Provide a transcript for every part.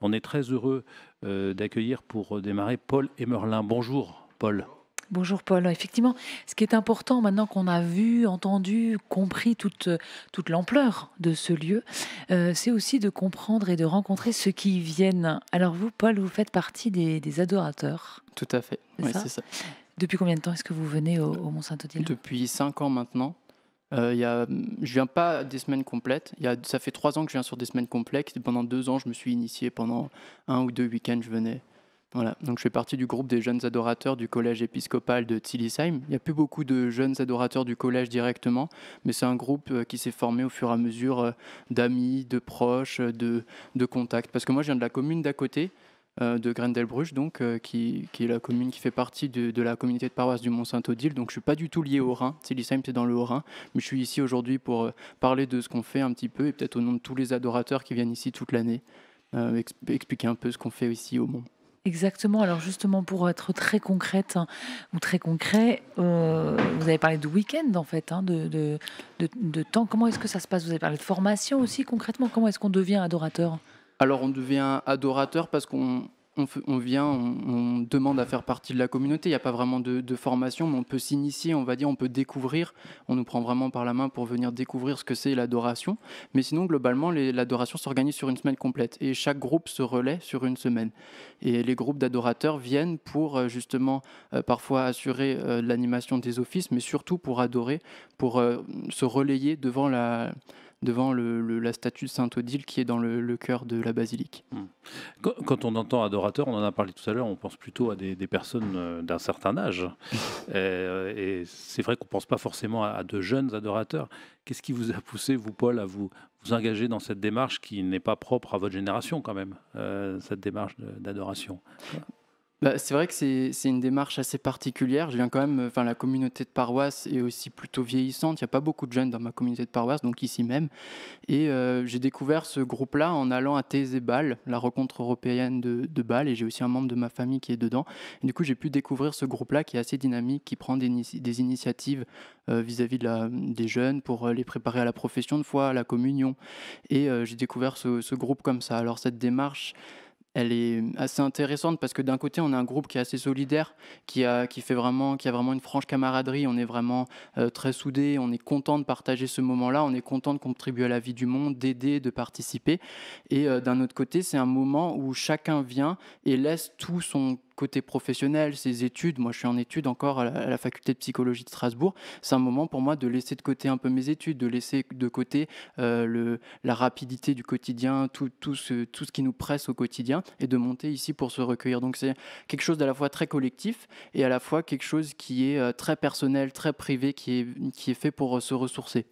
On est très heureux euh, d'accueillir pour euh, démarrer Paul et Merlin Bonjour Paul. Bonjour Paul. Effectivement, ce qui est important maintenant qu'on a vu, entendu, compris toute, toute l'ampleur de ce lieu, euh, c'est aussi de comprendre et de rencontrer ceux qui y viennent. Alors vous, Paul, vous faites partie des, adorateurs. Tout à fait, Depuis combien de temps est-ce que vous venez au, au Mont-Saint-Odile Depuis cinq ans maintenant. Euh, y a, hum, je viens pas des semaines complètes. Y a, ça fait trois ans que je viens sur des semaines complexes. pendant deux ans, je me suis initié. Pendant un ou deux week-ends, je venais. Voilà. Donc, je fais partie du groupe des jeunes adorateurs du collège épiscopal de Tillisheim. Il n'y a plus beaucoup de jeunes adorateurs du collège directement, mais c'est un groupe euh, qui s'est formé au fur et à mesure euh, d'amis, de proches, euh, de, de contacts. Parce que moi, je viens de la commune d'à côté euh, de Grendelbruch, donc, euh, qui, est la commune qui fait partie de, la communauté de paroisse du Mont-Saint-Odile. Donc, je suis pas du tout lié au Rhin. Silisheim, c'est dans le rhin Mais je suis ici aujourd'hui pour euh, parler de ce qu'on fait un petit peu et peut-être au nom de tous les adorateurs qui viennent ici toute l'année, expliquer un peu ce qu'on fait ici au Mont. Exactement. Alors justement, pour être très concrète hein, ou très concret, vous avez parlé de week-end en fait, hein, de, de, de temps. Comment est-ce que ça se passe Vous avez parlé de formation aussi concrètement. Comment est-ce qu'on devient adorateur alors on devient adorateur parce qu'on vient, on, demande à faire partie de la communauté. Il n'y a pas vraiment de, formation, mais on peut s'initier, on va dire, on peut découvrir. On nous prend vraiment par la main pour venir découvrir ce que c'est l'adoration. Mais sinon, globalement, l'adoration s'organise sur une semaine complète et chaque groupe se relaie sur une semaine. Et les groupes d'adorateurs viennent pour euh, justement euh, parfois assurer euh, l'animation des offices, mais surtout pour adorer, pour se relayer devant la devant le, la statue de Saint Odile qui est dans le, cœur de la basilique. Hmm. Quand, on entend adorateur, on en a parlé tout à l'heure, on pense plutôt à des, personnes euh, d'un certain âge. Euh, et, c'est vrai qu'on ne pense pas forcément à, de jeunes adorateurs. Qu'est-ce qui vous a poussé, vous, Paul, à vous, vous engager dans cette démarche qui n'est pas propre à votre génération quand même, euh, cette démarche d'adoration bah, c'est vrai que c'est une démarche assez particulière. Je viens quand même, enfin la communauté de paroisse est aussi plutôt vieillissante. Il n'y a pas beaucoup de jeunes dans ma communauté de paroisse, donc ici même. Et euh, j'ai découvert ce groupe-là en allant à Thésée la rencontre européenne de, de et j'ai aussi un membre de ma famille qui est dedans. du coup, j'ai pu découvrir ce groupe-là qui est assez dynamique, qui prend des, initiatives euh, vis-à-vis de des jeunes pour euh, les préparer à la profession de foi, à la communion. Et j'ai découvert ce, ce groupe comme ça. Alors cette démarche elle est assez intéressante parce que d'un côté, on a un groupe qui est assez solidaire, qui a, qui fait vraiment, qui a vraiment une franche camaraderie. On est vraiment euh, très soudés, on est content de partager ce moment-là, on est content de contribuer à la vie du monde, d'aider, de participer. Et euh, d'un autre côté, c'est un moment où chacun vient et laisse tout son côté professionnel, ses études. Moi, je suis en études encore à la, faculté de psychologie de Strasbourg. C'est un moment pour moi de laisser de côté un peu mes études, de laisser de côté euh, le, la rapidité du quotidien, tout, tout, ce, qui nous presse au quotidien, et de monter ici pour se recueillir. Donc, c'est quelque chose d'à la fois très collectif et à la fois quelque chose qui est euh, très personnel, très privé, qui est, qui est fait pour euh, se ressourcer.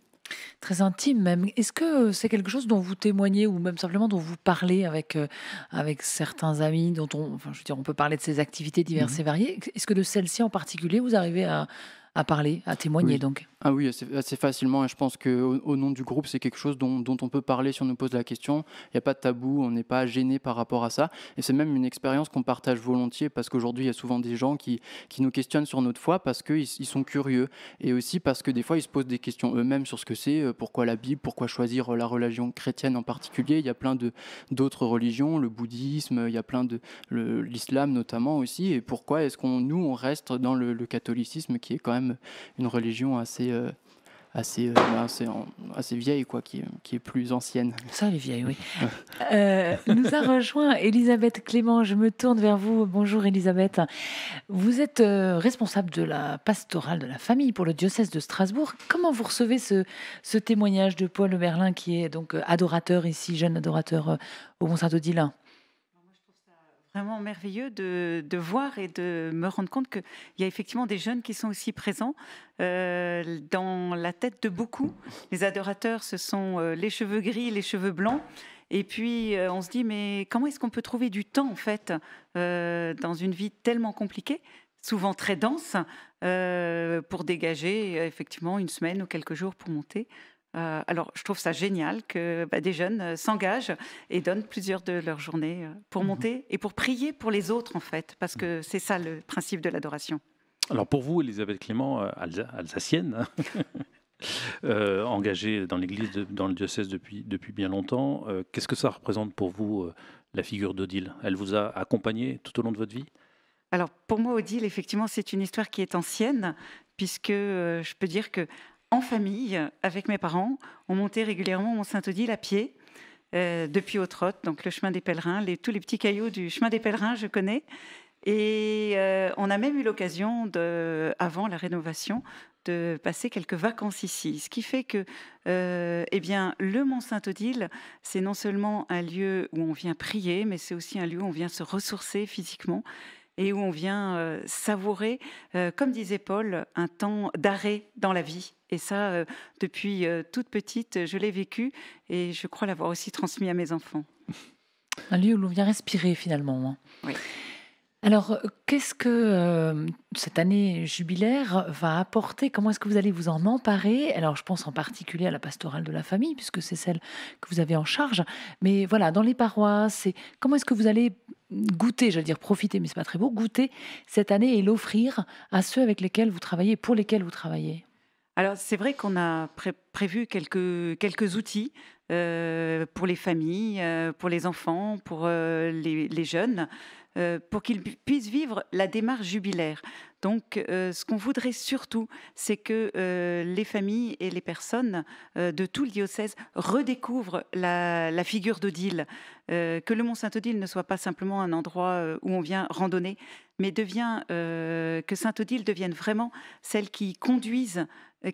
Très intime même. Est-ce que euh, c'est quelque chose dont vous témoignez ou même simplement dont vous parlez avec, euh, avec certains amis dont on, enfin, je veux dire, on peut parler de ces activités diverses mmh et variées. Est-ce que de celles ci en particulier, vous arrivez à, à parler, à témoigner donc. Ah oui, assez, facilement. je pense qu'au au nom du groupe, c'est quelque chose dont, on peut parler si on nous pose la question. Il n'y a pas de tabou, on n'est pas gêné par rapport à ça. Et c'est même une expérience qu'on partage volontiers parce qu'aujourd'hui, il y a souvent des gens qui, nous questionnent sur notre foi parce qu'ils ils sont curieux. Et aussi parce que des fois, ils se posent des questions eux-mêmes sur ce que c'est, euh, pourquoi la Bible, pourquoi choisir euh, la religion chrétienne en particulier. Il y a plein d'autres religions, le bouddhisme, il y a plein de l'islam notamment aussi. Et pourquoi est-ce qu'on nous, on reste dans le, le catholicisme qui est quand même une religion assez euh, assez, euh, bah, assez, vieille, quoi, qui, est plus ancienne. Ça, elle est vieille, oui. Euh, nous a rejoint Elisabeth Clément. Je me tourne vers vous. Bonjour, Elisabeth. Vous êtes responsable de la pastorale de la famille pour le diocèse de Strasbourg. Comment vous recevez ce, ce témoignage de Paul Merlin, qui est donc adorateur ici, jeune adorateur au mont saint odile vraiment merveilleux de, voir et de me rendre compte qu'il y a effectivement des jeunes qui sont aussi présents euh, dans la tête de beaucoup. Les adorateurs, ce sont euh, les cheveux gris, les cheveux blancs. Et puis euh, on se dit, mais comment est-ce qu'on peut trouver du temps en fait dans une vie tellement compliquée souvent très dense, pour dégager effectivement une semaine ou quelques jours pour monter euh, alors, je trouve ça génial que bah, des jeunes euh, s'engagent et donnent plusieurs de leurs journées euh, pour mhm. monter et pour prier pour les autres, en fait, parce que mhm. c'est ça le principe de l'adoration. Alors, pour vous, Elisabeth Clément, alsacienne, hein, engagée dans l'Église, dans le diocèse depuis, depuis bien longtemps. Qu'est-ce que ça représente pour vous, la figure d'Odile Elle vous a accompagnée tout au long de votre vie alors pour moi, Odile, effectivement, c'est une histoire qui est ancienne, puisque je peux dire que en famille, euh, avec mes parents. On montait régulièrement Mont Saint-Odile à pied. Euh, depuis depuis Autrotte, donc le chemin des pèlerins, les, tous les petits cailloux du chemin des pèlerins, je connais. Et euh, on a même eu l'occasion, de, avant la rénovation, de passer quelques vacances ici. Ce qui fait que eh bien, le Mont-Saint-Odile, c'est non seulement un lieu où on vient prier, mais c'est aussi un lieu où on vient se ressourcer physiquement et où on vient euh, savourer, euh, comme disait Paul, un temps d'arrêt dans la vie. Et ça, euh, depuis toute petite, je l'ai vécu et je crois l'avoir aussi transmis à mes enfants. Un lieu où l'on vient respirer finalement. Hein. Oui. Alors, euh, qu'est-ce que euh, cette année jubilaire va apporter Comment est-ce que vous allez vous en emparer Alors, je pense en particulier à la pastorale de la famille, puisque c'est celle que vous avez en charge. Mais voilà, dans les paroisses, comment est-ce que vous allez goûter, j'allais dire profiter, mais c'est pas très beau, goûter cette année et l'offrir à ceux avec lesquels vous travaillez, pour lesquels vous travaillez alors c'est vrai qu'on a prévu quelques, outils euh, pour les familles, pour les enfants, pour les, jeunes. Euh, pour qu'ils puissent vivre la démarche jubilaire. Donc, euh, ce qu'on voudrait surtout, c'est que euh, les familles et les personnes de tout le diocèse redécouvrent la, figure d'Odile, que le Mont-Saint-Odile ne soit pas simplement un endroit où on vient randonner, mais que Saint-Odile devienne vraiment celle qui, conduise,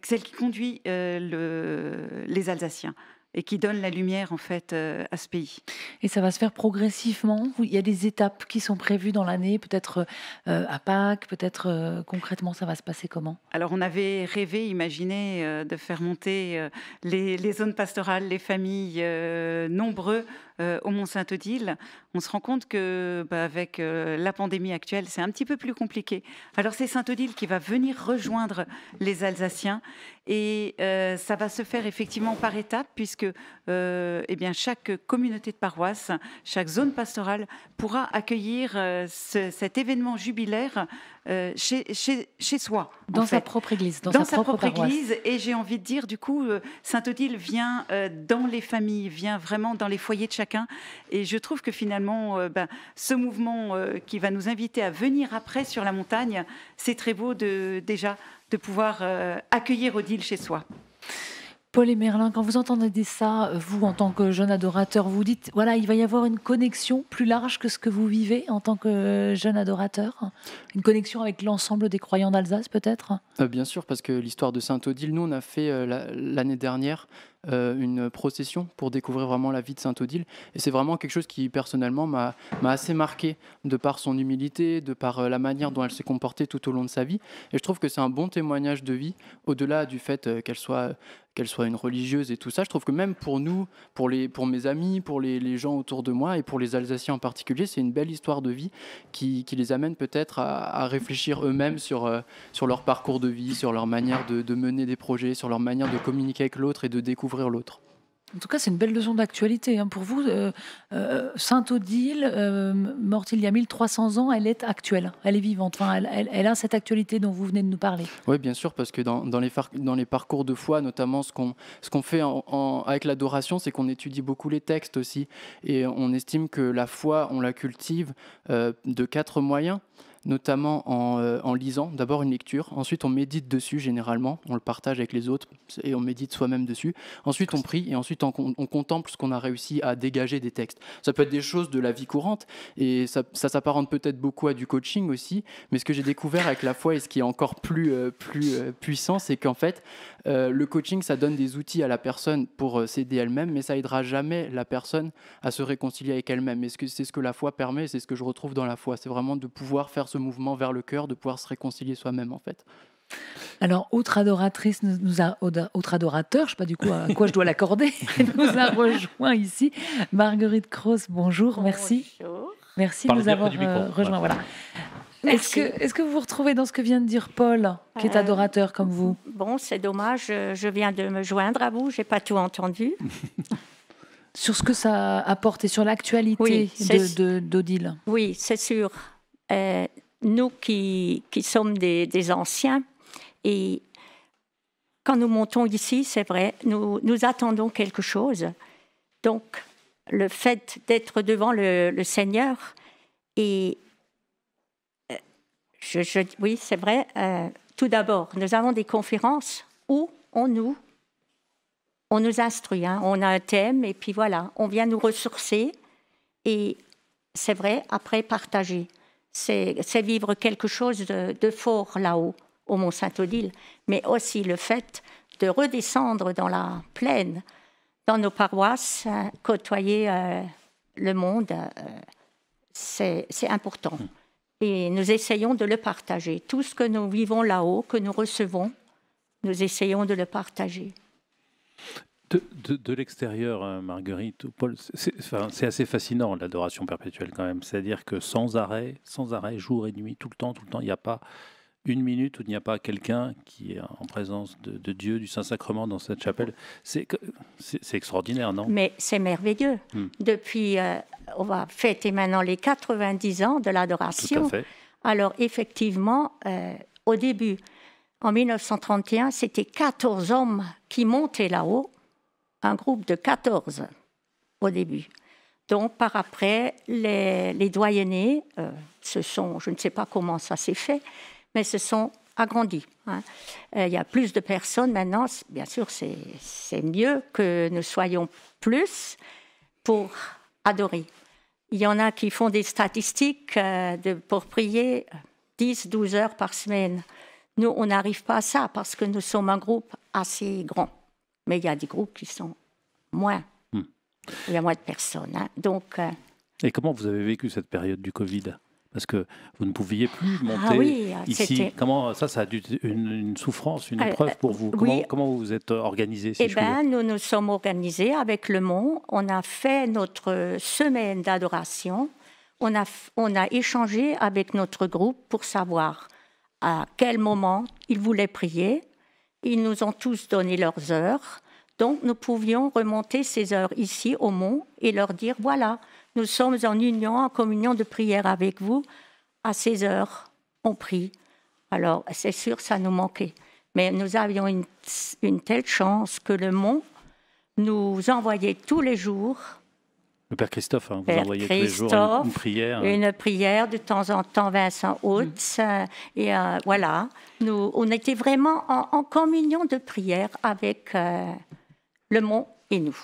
celle qui conduit les Alsaciens et qui donne la lumière en fait euh, à ce pays. Et ça va se faire progressivement. Il y a des étapes qui sont prévues dans l'année, peut-être euh, à Pâques, peut-être euh, concrètement ça va se passer comment Alors on avait rêvé, imaginé de faire monter les, zones pastorales, les familles nombreuses euh, au Mont-Saint-Odile, on se rend compte que bah, avec euh, la pandémie actuelle, c'est un petit peu plus compliqué. Alors c'est Saint-Odile qui va venir rejoindre les Alsaciens et euh, ça va se faire effectivement par étapes puisque eh bien, chaque communauté de paroisse, chaque zone pastorale pourra accueillir cet événement jubilaire euh, chez, soi. Dans sa propre église. Dans, sa, propre, église. Et j'ai envie de dire, du coup, euh, Saint-Odile vient euh, dans les familles, vient vraiment dans les foyers de chacun. Et je trouve que finalement, ben, ce mouvement qui va nous inviter à venir après sur la montagne, c'est très beau déjà de pouvoir accueillir Odile chez soi. Paul et Merlin, quand vous entendez ça, vous, en tant que jeune adorateur, vous dites, voilà, il va y avoir une connexion plus large que ce que vous vivez en tant que jeune adorateur Une connexion avec l'ensemble des croyants d'Alsace, peut-être euh, Bien sûr, parce que l'histoire de sainte odile nous, on a fait euh, l'année dernière euh, une procession pour découvrir vraiment la vie de sainte odile Et c'est vraiment quelque chose qui, personnellement, m'a assez marqué, de par son humilité, de par la manière dont elle s'est comportée tout au long de sa vie. Et je trouve que c'est un bon témoignage de vie, au-delà du fait qu'elle soit qu'elle soit une religieuse et tout ça, je trouve que même pour nous, pour, les, pour mes amis, pour les, gens autour de moi et pour les Alsaciens en particulier, c'est une belle histoire de vie qui, les amène peut-être à, réfléchir eux-mêmes sur, euh, sur leur parcours de vie, sur leur manière de mener des projets, sur leur manière de communiquer avec l'autre et de découvrir l'autre. En tout cas, c'est une belle leçon d'actualité. Hein. Pour vous, euh, euh Sainte-Odile, euh, morte il y a 1300 ans, elle est actuelle, elle est vivante. Enfin, elle, a cette actualité dont vous venez de nous parler. Oui, bien sûr, parce que dans, les, dans les, parcours de foi, notamment, ce qu'on fait avec l'adoration, c'est qu'on étudie beaucoup les textes aussi. Et on estime que la foi, on la cultive euh, de quatre moyens notamment euh, en, lisant, d'abord une lecture, ensuite on médite dessus généralement, on le partage avec les autres et on médite soi-même dessus, ensuite on prie et ensuite on, contemple ce qu'on a réussi à dégager des textes. Ça peut être des choses de la vie courante et ça, s'apparente peut-être beaucoup à du coaching aussi, mais ce que j'ai découvert avec la foi et ce qui est encore plus, euh, plus euh, puissant, c'est qu'en fait, le coaching, ça donne des outils à la personne pour s'aider elle-même, mais ça aidera jamais la personne à se réconcilier avec elle-même. Et c'est ce que la foi permet, c'est ce que je retrouve dans la foi, c'est vraiment de pouvoir faire ce mouvement vers le cœur, de pouvoir se réconcilier soi-même en fait. Alors, autre adoratrice nous a, autre adorateur, je ne sais pas du coup à quoi je dois l'accorder, nous a rejoint ici. Marguerite Cross, bonjour, merci. Merci de nous avoir euh, rejoint. Voilà. Est-ce que, est que, vous vous retrouvez dans ce que vient de dire Paul, qui est euh, adorateur comme vous Bon, c'est dommage, euh, je viens de me joindre à vous, j'ai pas tout entendu. sur ce que ça apporte et sur l'actualité d'Odile. Oui, c'est sûr. Euh, nous qui, qui sommes des, anciens, et quand nous montons ici, c'est vrai, nous, nous attendons quelque chose. Donc, le fait d'être devant le, Seigneur, et euh, je, oui, c'est vrai, euh, tout d'abord, nous avons des conférences où on nous, on nous instruit, hein. on a un thème, et puis voilà, on vient nous ressourcer, et c'est vrai, après partager c'est vivre quelque chose de, fort là-haut, au Mont Saint-Odile, mais aussi le fait de redescendre dans la plaine, dans nos paroisses, euh, côtoyer euh, le monde, euh, c'est important. Hum. Et nous essayons de le partager. Tout ce que nous vivons là-haut, que nous recevons, nous essayons de le partager. De, l'extérieur, hein, Marguerite ou Paul, c'est assez fascinant l'adoration perpétuelle quand même. C'est-à-dire que sans arrêt, sans arrêt, jour et nuit, tout le temps, tout le temps, il n'y a pas une minute où il n'y a pas quelqu'un qui est en présence de, Dieu, du Saint-Sacrement dans cette chapelle. C'est extraordinaire, non Mais c'est merveilleux. Hmm. Depuis, euh, on va fêter maintenant les 90 ans de l'adoration. Alors effectivement, euh, au début, en 1931, c'était 14 hommes qui montaient là-haut un groupe de 14 au début. Donc, par après, les, doyennés euh, se sont, je ne sais pas comment ça s'est fait, mais se sont agrandis. Hein. Euh, il y a plus de personnes maintenant, bien sûr, c'est mieux que nous soyons plus pour adorer. Il y en a qui font des statistiques euh, de, pour prier 10, 12 heures par semaine. Nous, on n'arrive pas à ça parce que nous sommes un groupe assez grand. Mais il y a des groupes qui sont moins. Hmm. Il y a moins de personnes. Hein. Donc, euh, Et comment vous avez vécu cette période du Covid parce que vous ne pouviez plus ah monter ici. Comment ça, ça a dû une, une souffrance, une euh, épreuve pour vous euh, comment, vous vous êtes organisé eh ben, nous nous sommes organisés avec Le Monde. On a fait notre semaine d'adoration. On a, on a échangé avec notre groupe pour savoir à quel moment ils voulaient prier. Ils nous ont tous donné leurs heures. Donc nous pouvions remonter ces heures ici au mont et leur dire, voilà, nous sommes en union, en communion de prière avec vous. À ces heures, on prie. Alors c'est sûr, ça nous manquait. Mais nous avions une, telle chance que le mont nous envoyait tous les jours le Père Christophe, hein, vous envoyez tous les jours une, prière. Une prière de temps en temps, Vincent Haute. Mm. Euh, et euh, voilà, nous, on était vraiment en, communion de prière avec euh, le Mont et nous.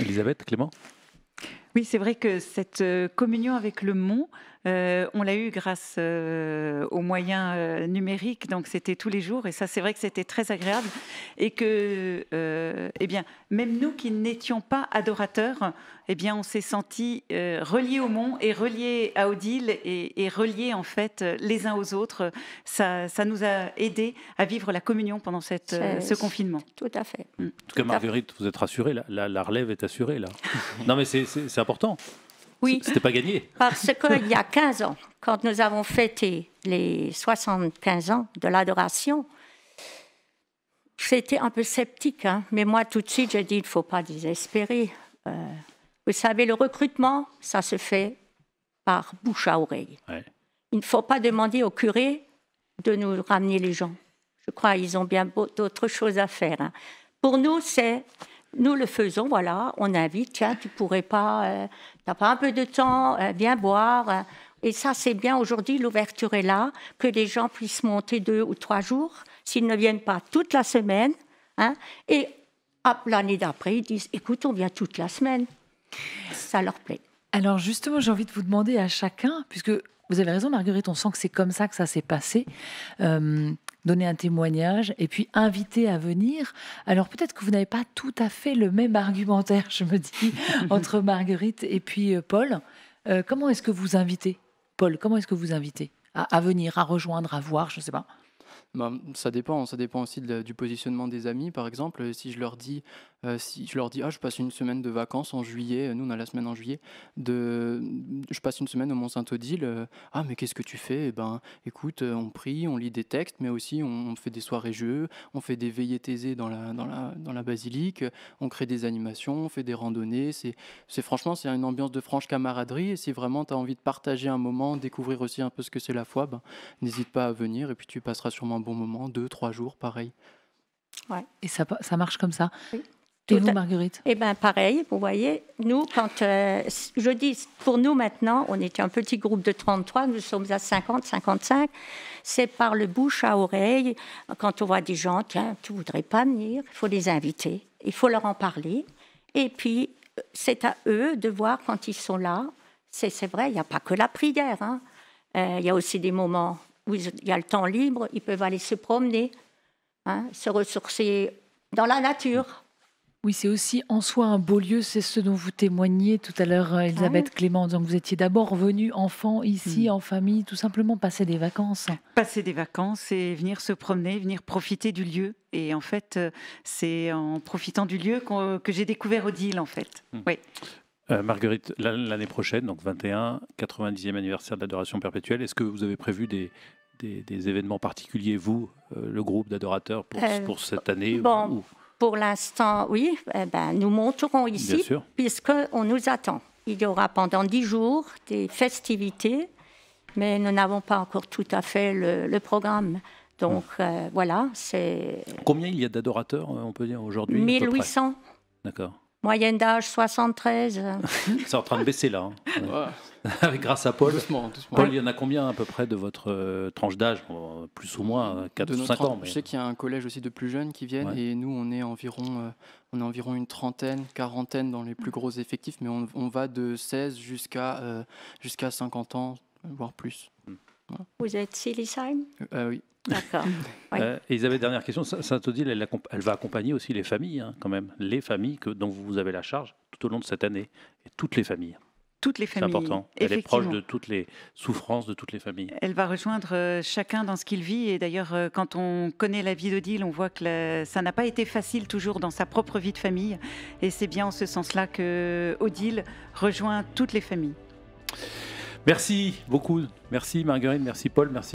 Elisabeth, Clément Oui, c'est vrai que cette communion avec le mont euh, on l'a eu grâce euh, aux moyens euh, numériques, donc c'était tous les jours, et ça c'est vrai que c'était très agréable, et que, eh bien, même nous qui n'étions pas adorateurs, eh bien, on s'est sentis reliés au mont et reliés à Odile et, reliés en fait les uns aux autres. Ça, nous a aidés à vivre la communion pendant ce confinement. Tout à fait. Mm. En tout, cas, Marguerite, vous êtes rassurée, la, la, relève est assurée là. non, mais c'est important. Oui. C'était pas gagné. Parce qu'il y a 15 ans, quand nous avons fêté les 75 ans de l'adoration, c'était un peu sceptique, hein. mais moi tout de suite j'ai dit il ne faut pas désespérer. Euh, vous savez, le recrutement, ça se fait par bouche à oreille. Il ne faut pas demander au curé de nous ramener les gens. Je crois qu'ils ont bien d'autres choses à faire. Hein. Pour nous, c'est nous le faisons, voilà, on invite, tiens, tu pourrais pas, euh, pas un peu de temps, euh, viens boire. Euh. Et ça, c'est bien aujourd'hui, l'ouverture est là, que les gens puissent monter deux ou trois jours, s'ils ne viennent pas toute la semaine. Hein. et l'année d'après, ils disent, écoute, on vient toute la semaine. Ça leur plaît. Alors justement, j'ai envie de vous demander à chacun, puisque vous avez raison, Marguerite, on sent que c'est comme ça que ça s'est passé. Euh, donner un témoignage et puis inviter à venir. Alors peut-être que vous n'avez pas tout à fait le même argumentaire, je me dis, entre Marguerite et puis euh, Paul. Euh, comment est-ce que vous invitez Paul, comment est-ce que vous invitez à, venir, à rejoindre, à voir, je ne sais pas ben, ça dépend, ça dépend aussi du positionnement des amis. Par exemple, si je leur dis euh, si je leur dis ah je passe une semaine de vacances en juillet, euh, nous on a la semaine en juillet, de je passe une semaine au Mont Saint Odile, euh, ah mais qu'est-ce que tu fais eh ben écoute, on prie, on lit des textes, mais aussi on, fait des soirées jeux, on fait des veillées taisées dans la dans la basilique, on crée des animations, on fait des randonnées, c'est franchement c'est une ambiance de franche camaraderie et si vraiment tu as envie de partager un moment, découvrir aussi un peu ce que c'est la foi, ben, n'hésite pas à venir et puis tu passeras sûrement un bon moment, deux trois jours pareil. Ouais. Et ça, marche comme ça et Marguerite Eh bien, pareil, vous voyez, nous, quand euh, je dis, pour nous maintenant, on était un petit groupe de 33, nous sommes à 50, 55, c'est par le bouche à oreille, quand on voit des gens, tiens, tu voudrais pas venir, il faut les inviter, il faut leur en parler, et puis euh, c'est à eux de voir quand ils sont là, c'est vrai, il n'y a pas que la prière, hein. euh, il y a aussi des moments où il y a le temps libre, ils peuvent aller se promener, hein, se ressourcer dans la nature oui, c'est aussi en soi un beau lieu, c'est ce dont vous témoignez tout à l'heure, euh, Elisabeth ah Clément, donc vous étiez d'abord venu enfant ici, hmm. en famille, tout simplement passer des vacances. Passer des vacances et venir se promener, venir profiter du lieu. Et en fait, euh, c'est en profitant du lieu que j'ai découvert Odile, en fait. Hmm. Oui. Euh, Marguerite, l'année prochaine, donc 21, 90e anniversaire de l'adoration perpétuelle, est-ce que vous avez prévu des, événements particuliers, vous, le groupe d'adorateurs, pour, cette année pour l'instant, oui, eh ben, nous monterons ici puisqu'on nous attend. Il y aura pendant dix jours des festivités, mais nous n'avons pas encore tout à fait le, programme. Donc ah. euh, voilà, c'est... Combien il y a d'adorateurs, euh, on peut dire, aujourd'hui 1800. D'accord. Moyenne d'âge 73. Euh. C'est en train de baisser là. Hein. Grâce à Paul. Paul, il y en a combien à peu près de votre euh, tranche d'âge euh, Plus ou moins 4 ou 5 ans. Je sais qu'il y a un collège aussi de plus jeunes qui viennent et nous, on est environ, on est environ une trentaine, quarantaine dans les plus gros effectifs, mais on, va de 16 jusqu'à jusqu'à 50 ans, voire plus. Mm. Vous êtes Silisheim Ah euh, oui. D'accord. Euh, Elisabeth, dernière question. sainte odile elle, va accompagner aussi les familles, hein, quand même. Les familles que, dont vous avez la charge tout au long de cette année. Et toutes les familles. Toutes les familles. C'est important. Elle est proche de toutes les souffrances de toutes les familles. Elle va rejoindre euh, chacun dans ce qu'il vit. Et d'ailleurs, quand on connaît la vie d'Odile, on voit que ça n'a pas été facile toujours dans sa propre vie de famille. Et c'est bien en ce sens-là que Odile rejoint toutes les familles. Merci beaucoup. Merci Marguerite, merci Paul, merci